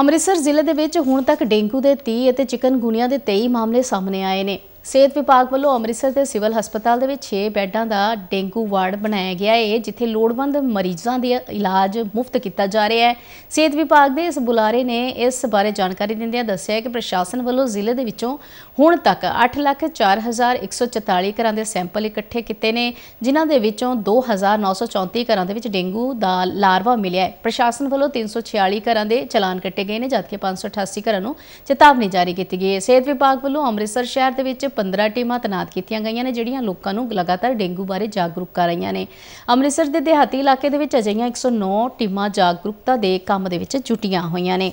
ਅੰਮ੍ਰਿਤਸਰ ਜ਼ਿਲ੍ਹੇ ਦੇ ਵਿੱਚ ਹੁਣ ਤੱਕ ਡੇਂਗੂ ਦੇ 30 ਅਤੇ ਚਿਕਨਗੁਨੀਆ ਦੇ 23 ਮਾਮਲੇ ਸਾਹਮਣੇ ਆਏ ਨੇ ਸਿਹਤ ਵਿਭਾਗ ਵੱਲੋਂ ਅੰਮ੍ਰਿਤਸਰ ਦੇ ਸਿਵਲ ਹਸਪਤਾਲ ਦੇ ਵਿੱਚ 6 ਬੈੱਡਾਂ ਦਾ ਡੇਂਗੂ ਵਾਰਡ ਬਣਾਇਆ ਗਿਆ ਹੈ ਜਿੱਥੇ ਲੋੜਵੰਦ ਮਰੀਜ਼ਾਂ ਦੇ ਇਲਾਜ ਮੁਫਤ ਕੀਤਾ ਜਾ ਰਿਹਾ ਹੈ ਸਿਹਤ ਵਿਭਾਗ ਦੇ ਇਸ ਬੁਲਾਰੇ ਨੇ ਇਸ ਬਾਰੇ ਜਾਣਕਾਰੀ ਦਿੰਦਿਆਂ ਦੱਸਿਆ ਕਿ ਪ੍ਰਸ਼ਾਸਨ ਵੱਲੋਂ ਜ਼ਿਲ੍ਹੇ ਦੇ ਵਿੱਚੋਂ ਹੁਣ ਤੱਕ 804144 ਘਰਾਂ ਦੇ ਸੈਂਪਲ ਇਕੱਠੇ ਕੀਤੇ ਨੇ ਜਿਨ੍ਹਾਂ ਦੇ ਵਿੱਚੋਂ 2934 ਘਰਾਂ ਦੇ ਵਿੱਚ ਡੇਂਗੂ ਦਾ ਲਾਰਵਾ ਮਿਲਿਆ ਹੈ ਪ੍ਰਸ਼ਾਸਨ ਵੱਲੋਂ 346 ਘਰਾਂ ਦੇ ਚਲਾਨ ਕੱਟੇ ਗਏ ਨੇ ਜਦਕਿ 588 ਘਰਾਂ ਨੂੰ ਚੇਤਾਵਨੀ ਜਾਰੀ ਕੀਤੀ ਗਈ ਹੈ ਸਿਹਤ ਵਿਭਾਗ ਵੱਲੋਂ ਅੰਮ੍ਰਿਤਸਰ ਸ਼ਹਿਰ ਦੇ ਵਿੱਚ 15 ਟੀਮਾਂ ਤਨਾਤ ਕੀਤੀਆਂ ਗਈਆਂ ਨੇ ਜਿਹੜੀਆਂ ਲੋਕਾਂ ਨੂੰ ਲਗਾਤਾਰ ਡੇਂਗੂ ਬਾਰੇ ਜਾਗਰੂਕ ਕਰ ਰਹੀਆਂ ਨੇ ਅੰਮ੍ਰਿਤਸਰ ਦੇ ਦਿਹਾਤੀ ਇਲਾਕੇ ਦੇ ਵਿੱਚ ਅਜਿਹੀਆਂ 109 ਟੀਮਾਂ ਜਾਗਰੂਕਤਾ ਦੇ ਕੰਮ ਦੇ ਵਿੱਚ ਜੁਟੀਆਂ ਹੋਈਆਂ ਨੇ